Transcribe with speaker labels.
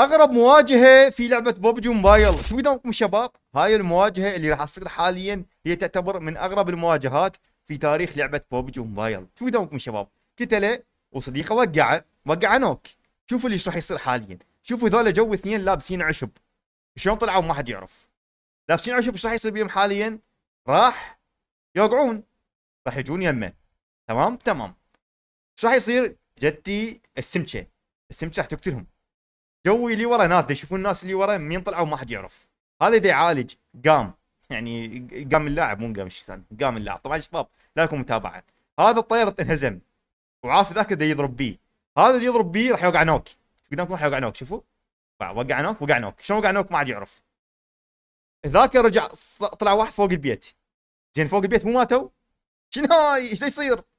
Speaker 1: اغرب مواجهه في لعبه بوبجي موبايل شو بدونكم شباب هاي المواجهه اللي راح تصير حاليا هي تعتبر من اغرب المواجهات في تاريخ لعبه بوبجي موبايل شو بدونكم شباب قتله وصديقه وقعه وقع نوك شوفوا اللي راح يصير حاليا شوفوا ذولا جو اثنين لابسين عشب شلون طلعوا ما حد يعرف لابسين عشب ايش راح يصير بيهم حاليا راح يوقعون راح يجون يمه تمام تمام ايش راح يصير جتي السمكه السمكه راح تقتلهم جوي اللي ورا ناس دي يشوفون الناس اللي ورا مين طلعوا ما حد يعرف هذا دي يعالج قام يعني قام اللاعب مو قام الشيطان قام اللاعب طبعا شباب لا لكم متابعه هذا الطير انهزم وعاف ذاك اللي يضرب بي هذا اللي يضرب بي راح يوقع نوك قدامكم راح يوقع نوك شوفوا وقع نوك وقع نوك شلون وقع نوك ما عاد يعرف ذاك رجع طلع واحد فوق البيت زين فوق البيت مو ماتوا شنو ايش يصير؟